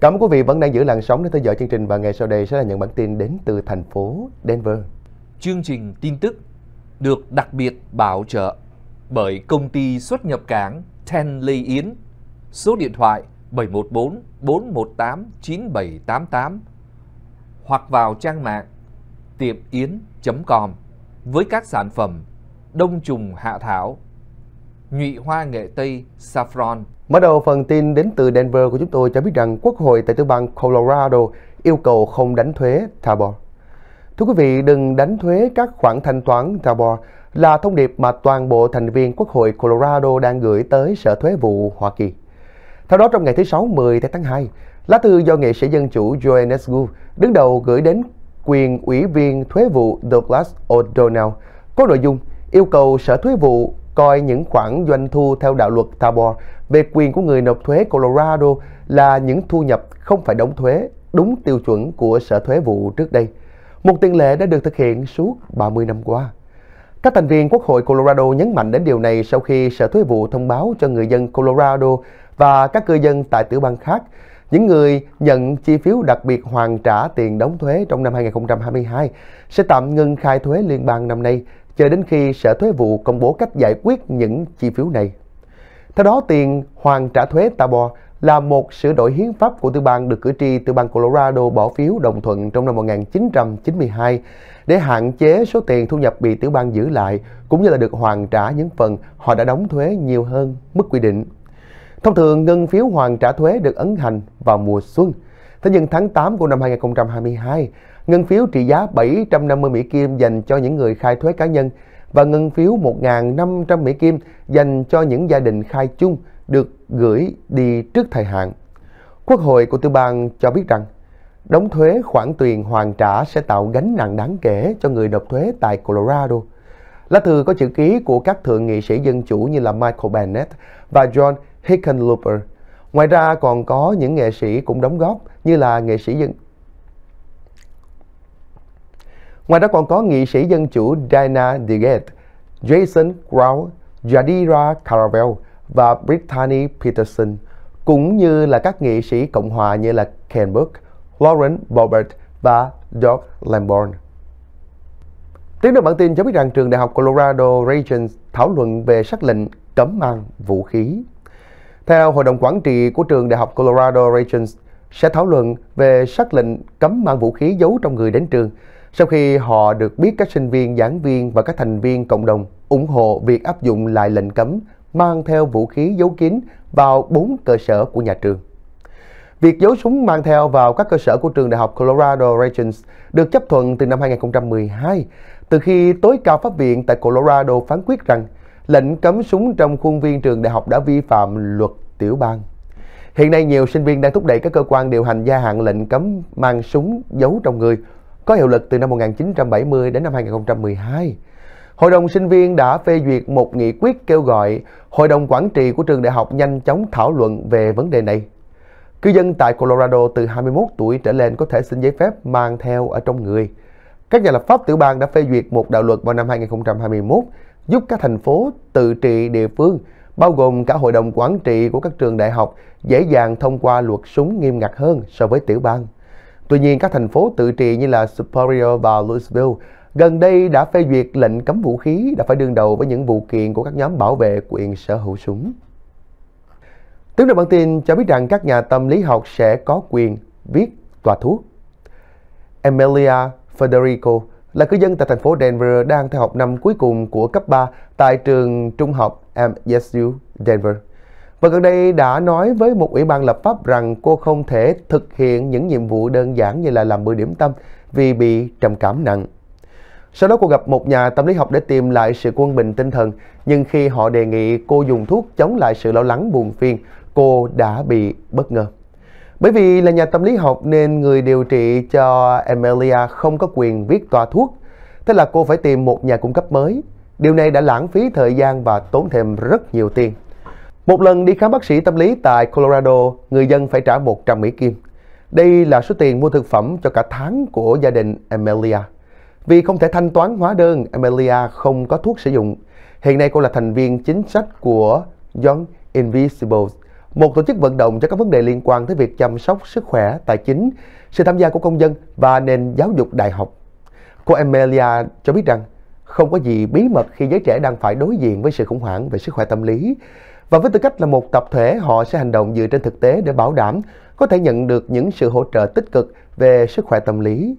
Cảm ơn quý vị vẫn đang giữ làn sóng để theo dõi chương trình và ngày sau đây sẽ là những bản tin đến từ thành phố Denver. Chương trình tin tức được đặc biệt bảo trợ bởi công ty xuất nhập cảng Ten Lê Yến, số điện thoại 714 418 9788 hoặc vào trang mạng tiệm tiệmyến.com với các sản phẩm đông trùng hạ thảo, nhụy hoa nghệ Tây saffron, Mở đầu phần tin đến từ Denver của chúng tôi cho biết rằng Quốc hội tại tiểu bang Colorado yêu cầu không đánh thuế Tabor. Thưa quý vị, đừng đánh thuế các khoản thanh toán Tabor là thông điệp mà toàn bộ thành viên Quốc hội Colorado đang gửi tới Sở Thuế vụ Hoa Kỳ. Theo đó, trong ngày thứ Sáu 10 tháng 2, lá thư do nghệ sĩ dân chủ Joannes Gu đứng đầu gửi đến quyền ủy viên thuế vụ Douglas O'Donnell có nội dung yêu cầu Sở Thuế vụ coi những khoản doanh thu theo đạo luật Tabor về quyền của người nộp thuế Colorado là những thu nhập không phải đóng thuế đúng tiêu chuẩn của Sở Thuế vụ trước đây. Một tiền lệ đã được thực hiện suốt 30 năm qua. Các thành viên Quốc hội Colorado nhấn mạnh đến điều này sau khi Sở Thuế vụ thông báo cho người dân Colorado và các cư dân tại tiểu bang khác, những người nhận chi phiếu đặc biệt hoàn trả tiền đóng thuế trong năm 2022 sẽ tạm ngưng khai thuế liên bang năm nay chờ đến khi Sở Thuế vụ công bố cách giải quyết những chi phiếu này. Theo đó, tiền hoàn trả thuế Tabor là một sửa đổi hiến pháp của tiểu bang được cử tri tiểu bang Colorado bỏ phiếu đồng thuận trong năm 1992 để hạn chế số tiền thu nhập bị tiểu bang giữ lại cũng như là được hoàn trả những phần họ đã đóng thuế nhiều hơn mức quy định. Thông thường ngân phiếu hoàn trả thuế được ấn hành vào mùa xuân – Thế nhưng tháng 8 của năm 2022, ngân phiếu trị giá 750 Mỹ Kim dành cho những người khai thuế cá nhân và ngân phiếu 1.500 Mỹ Kim dành cho những gia đình khai chung được gửi đi trước thời hạn. Quốc hội của tiểu bang cho biết rằng đóng thuế khoản tiền hoàn trả sẽ tạo gánh nặng đáng kể cho người nộp thuế tại Colorado. Lá thư có chữ ký của các thượng nghị sĩ dân chủ như là Michael Bennett và John Hickenlooper – Ngoài ra còn có những nghệ sĩ cũng đóng góp như là nghệ sĩ dân Ngoài ra còn có nghị sĩ dân chủ Diana DeGette, Jason Crow, Jadira Caravel và Brittany Peterson, cũng như là các nghị sĩ Cộng hòa như là Ken Burke, Lauren Bobert và Doug Lamborn. Tiếng đầu bản tin cho biết rằng trường Đại học Colorado Region thảo luận về sắc lệnh cấm mang vũ khí. Theo Hội đồng Quản trị của trường Đại học Colorado Regents, sẽ thảo luận về xác lệnh cấm mang vũ khí giấu trong người đến trường sau khi họ được biết các sinh viên, giảng viên và các thành viên cộng đồng ủng hộ việc áp dụng lại lệnh cấm mang theo vũ khí giấu kín vào bốn cơ sở của nhà trường. Việc giấu súng mang theo vào các cơ sở của trường đại học Colorado Regents được chấp thuận từ năm 2012, từ khi tối cao pháp viện tại Colorado phán quyết rằng lệnh cấm súng trong khuôn viên trường đại học đã vi phạm luật tiểu bang. Hiện nay nhiều sinh viên đang thúc đẩy các cơ quan điều hành gia hạn lệnh cấm mang súng giấu trong người, có hiệu lực từ năm 1970 đến năm 2012. Hội đồng sinh viên đã phê duyệt một nghị quyết kêu gọi Hội đồng Quản trị của trường đại học nhanh chóng thảo luận về vấn đề này. Cư dân tại Colorado từ 21 tuổi trở lên có thể xin giấy phép mang theo ở trong người. Các nhà lập pháp tiểu bang đã phê duyệt một đạo luật vào năm 2021 giúp các thành phố tự trị địa phương, bao gồm cả hội đồng quản trị của các trường đại học, dễ dàng thông qua luật súng nghiêm ngặt hơn so với tiểu bang. Tuy nhiên, các thành phố tự trị như là Superior và Louisville gần đây đã phê duyệt lệnh cấm vũ khí đã phải đương đầu với những vụ kiện của các nhóm bảo vệ quyền sở hữu súng. Tiếp theo bản tin cho biết rằng các nhà tâm lý học sẽ có quyền viết tòa thuốc. Emilia Federico, là cư dân tại thành phố Denver đang theo học năm cuối cùng của cấp 3 tại trường trung học MSU Denver. Và gần đây đã nói với một ủy ban lập pháp rằng cô không thể thực hiện những nhiệm vụ đơn giản như là làm bữa điểm tâm vì bị trầm cảm nặng. Sau đó cô gặp một nhà tâm lý học để tìm lại sự quân bình tinh thần, nhưng khi họ đề nghị cô dùng thuốc chống lại sự lo lắng buồn phiền, cô đã bị bất ngờ. Bởi vì là nhà tâm lý học nên người điều trị cho Amelia không có quyền viết toa thuốc, thế là cô phải tìm một nhà cung cấp mới. Điều này đã lãng phí thời gian và tốn thêm rất nhiều tiền. Một lần đi khám bác sĩ tâm lý tại Colorado, người dân phải trả 100 Mỹ Kim. Đây là số tiền mua thực phẩm cho cả tháng của gia đình Amelia. Vì không thể thanh toán hóa đơn, Amelia không có thuốc sử dụng. Hiện nay cô là thành viên chính sách của Young Invisibles, một tổ chức vận động cho các vấn đề liên quan tới việc chăm sóc sức khỏe, tài chính, sự tham gia của công dân và nền giáo dục đại học. Cô Emilia cho biết rằng không có gì bí mật khi giới trẻ đang phải đối diện với sự khủng hoảng về sức khỏe tâm lý. Và với tư cách là một tập thể, họ sẽ hành động dựa trên thực tế để bảo đảm có thể nhận được những sự hỗ trợ tích cực về sức khỏe tâm lý.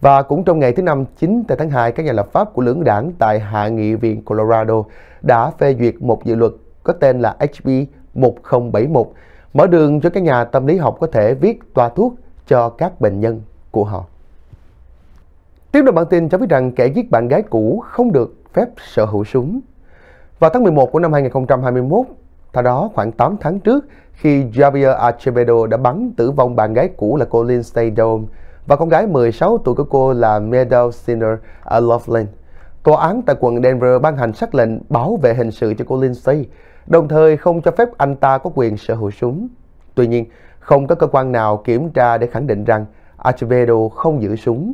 Và cũng trong ngày thứ Năm 9 tại tháng 2, các nhà lập pháp của lưỡng đảng tại Hạ nghị viện Colorado đã phê duyệt một dự luật có tên là HB 1071 mở đường cho các nhà tâm lý học có thể viết toa thuốc cho các bệnh nhân của họ. Tiếp đầu bản tin cho biết rằng kẻ giết bạn gái cũ không được phép sở hữu súng. Vào tháng 11 của năm 2021, theo đó khoảng 8 tháng trước, khi Javier Acevedo đã bắn tử vong bạn gái cũ là cô Lynn Staydome và con gái 16 tuổi của cô là Meadow Sinner ở Loveland. Tòa án tại quận Denver ban hành sắc lệnh bảo vệ hình sự cho cô Lindsay đồng thời không cho phép anh ta có quyền sở hữu súng. Tuy nhiên, không có cơ quan nào kiểm tra để khẳng định rằng Acevedo không giữ súng.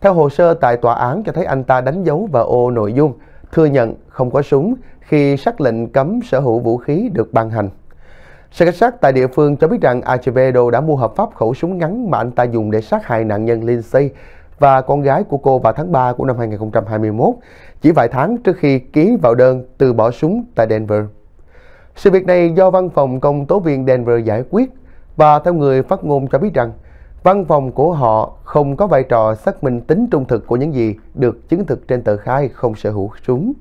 Theo hồ sơ tại tòa án cho thấy anh ta đánh dấu và ô nội dung thừa nhận không có súng khi sắc lệnh cấm sở hữu vũ khí được ban hành. Sở cảnh sát tại địa phương cho biết rằng Acevedo đã mua hợp pháp khẩu súng ngắn mà anh ta dùng để sát hại nạn nhân Lindsay và con gái của cô vào tháng 3 của năm 2021, chỉ vài tháng trước khi ký vào đơn từ bỏ súng tại Denver. Sự việc này do văn phòng công tố viên Denver giải quyết và theo người phát ngôn cho biết rằng văn phòng của họ không có vai trò xác minh tính trung thực của những gì được chứng thực trên tờ khai không sở hữu súng.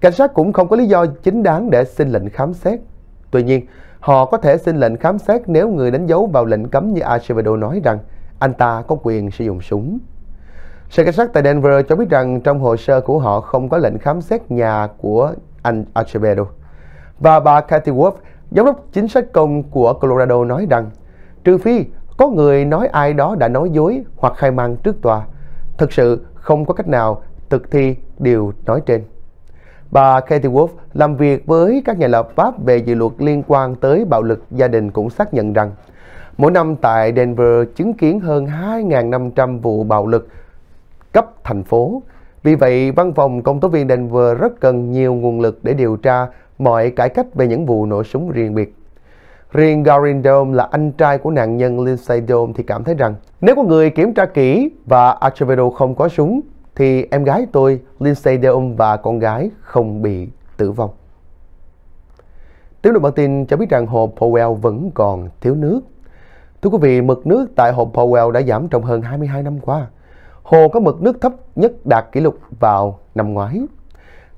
Cảnh sát cũng không có lý do chính đáng để xin lệnh khám xét. Tuy nhiên, họ có thể xin lệnh khám xét nếu người đánh dấu vào lệnh cấm như Acevedo nói rằng anh ta có quyền sử dụng súng. Sở cảnh sát tại Denver cho biết rằng trong hồ sơ của họ không có lệnh khám xét nhà của anh Acevedo. Và bà Kathy Wolf, giám đốc chính sách công của Colorado nói rằng, trừ phi có người nói ai đó đã nói dối hoặc khai mang trước tòa, thực sự không có cách nào thực thi điều nói trên. Bà Katie Wolf làm việc với các nhà lập pháp về dự luật liên quan tới bạo lực gia đình cũng xác nhận rằng mỗi năm tại Denver chứng kiến hơn 2.500 vụ bạo lực cấp thành phố. Vì vậy, văn phòng công tố viên Denver rất cần nhiều nguồn lực để điều tra mọi cải cách về những vụ nổ súng riêng biệt. Riêng Garin Dome là anh trai của nạn nhân Lindsay Dome thì cảm thấy rằng nếu có người kiểm tra kỹ và Acevedo không có súng thì em gái tôi Lindsay Dome và con gái không bị tử vong. Tiếp tục bản tin cho biết rằng hồ Powell vẫn còn thiếu nước. Thưa quý vị, mực nước tại hồ Powell đã giảm trong hơn 22 năm qua. Hồ có mực nước thấp nhất đạt kỷ lục vào năm ngoái.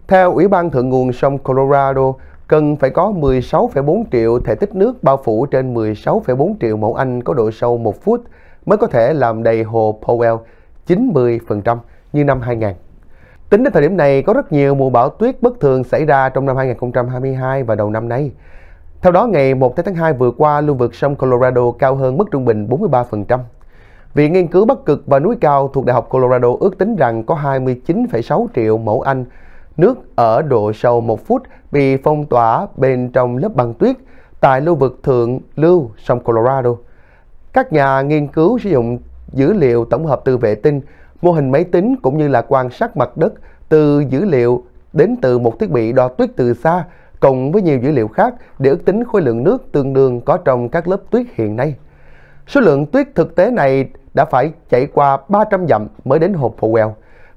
Theo Ủy ban Thượng nguồn sông Colorado, cần phải có 16,4 triệu thể tích nước bao phủ trên 16,4 triệu mẫu Anh có độ sâu 1 phút mới có thể làm đầy hồ Powell 90% như năm 2000. Tính đến thời điểm này, có rất nhiều mùa bão tuyết bất thường xảy ra trong năm 2022 và đầu năm nay. Theo đó, ngày 1 tháng 2 vừa qua, lưu vực sông Colorado cao hơn mức trung bình 43%. Viện Nghiên cứu Bắc Cực và Núi Cao thuộc Đại học Colorado ước tính rằng có 29,6 triệu mẫu Anh nước ở độ sâu 1 phút bị phong tỏa bên trong lớp băng tuyết tại lưu vực thượng lưu sông Colorado. Các nhà nghiên cứu sử dụng dữ liệu tổng hợp từ vệ tinh, mô hình máy tính cũng như là quan sát mặt đất từ dữ liệu đến từ một thiết bị đo tuyết từ xa cộng với nhiều dữ liệu khác để ước tính khối lượng nước tương đương có trong các lớp tuyết hiện nay. Số lượng tuyết thực tế này đã phải chạy qua 300 dặm mới đến hộp Powell.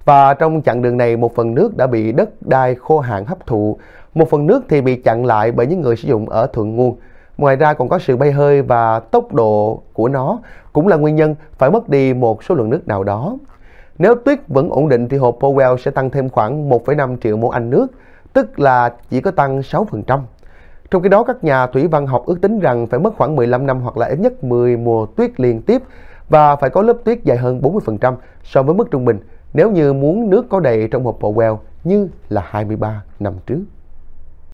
Và trong chặng đường này một phần nước đã bị đất đai khô hạn hấp thụ, một phần nước thì bị chặn lại bởi những người sử dụng ở thượng nguồn. Ngoài ra còn có sự bay hơi và tốc độ của nó cũng là nguyên nhân phải mất đi một số lượng nước nào đó. Nếu tuyết vẫn ổn định thì hộp Powell sẽ tăng thêm khoảng 1,5 triệu mẫu Anh nước, tức là chỉ có tăng 6%. Trong khi đó, các nhà thủy văn học ước tính rằng phải mất khoảng 15 năm hoặc là ít nhất 10 mùa tuyết liên tiếp và phải có lớp tuyết dày hơn 40% so với mức trung bình nếu như muốn nước có đầy trong hộp Powell như là 23 năm trước.